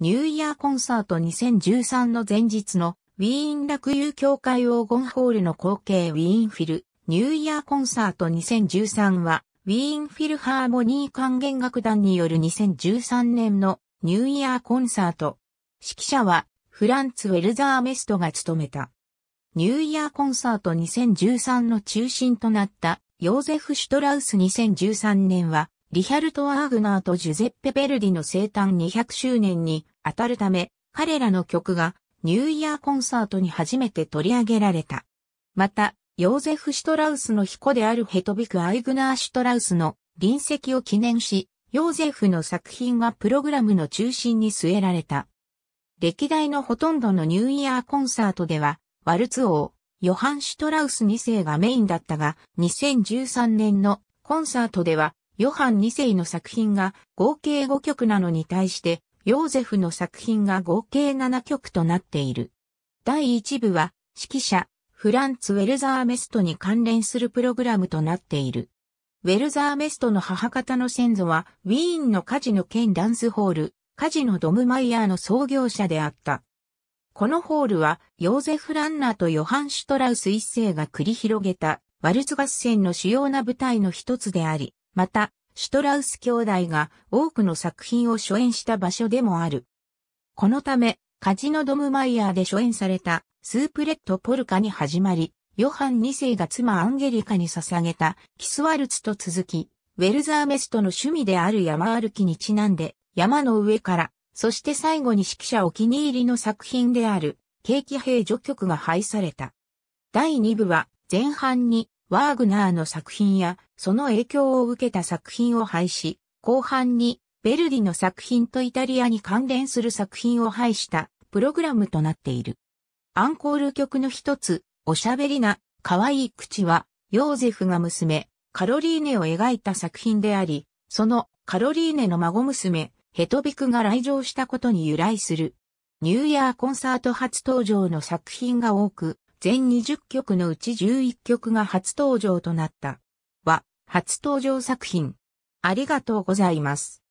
ニューイヤーコンサート2013の前日のウィーン落遊協会ゴンホールの後継ウィーンフィル、ニューイヤーコンサート2013は、ウィーンフィルハーモニー管弦楽団による2013年のニューイヤーコンサート。指揮者はフランツ・ウェルザーメストが務めた。ニューイヤーコンサート2013の中心となったヨーゼフ・シュトラウス2013年はリヒャルト・アーグナーとジュゼッペ・ベルディの生誕200周年に当たるため、彼らの曲がニューイヤーコンサートに初めて取り上げられた。また、ヨーゼフ・シュトラウスの彦であるヘトビク・アイグナー・シュトラウスの臨席を記念し、ヨーゼフの作品がプログラムの中心に据えられた。歴代のほとんどのニューイヤーコンサートでは、ワルツ王、ヨハン・シュトラウス2世がメインだったが、2013年のコンサートでは、ヨハン2世の作品が合計5曲なのに対して、ヨーゼフの作品が合計7曲となっている。第1部は、指揮者、フランツ・ウェルザーメストに関連するプログラムとなっている。ウェルザーメストの母方の先祖は、ウィーンのカジノ兼ダンスホール、カジノドムマイヤーの創業者であった。このホールは、ヨーゼフ・ランナーとヨハン・シュトラウス一世が繰り広げた、ワルツ合戦の主要な舞台の一つであり、また、シュトラウス兄弟が多くの作品を初演した場所でもある。このため、カジノドムマイヤーで初演されたスープレットポルカに始まり、ヨハン2世が妻アンゲリカに捧げたキスワルツと続き、ウェルザーメストの趣味である山歩きにちなんで山の上から、そして最後に指揮者お気に入りの作品である、ケーキ兵序曲が配された。第2部は前半にワーグナーの作品やその影響を受けた作品を廃止、後半にベルディの作品とイタリアに関連する作品を配したプログラムとなっている。アンコール曲の一つ、おしゃべりな、可愛い口は、ヨーゼフが娘、カロリーネを描いた作品であり、そのカロリーネの孫娘、ヘトビクが来場したことに由来する。ニューイヤーコンサート初登場の作品が多く、全20曲のうち11曲が初登場となった。は、初登場作品。ありがとうございます。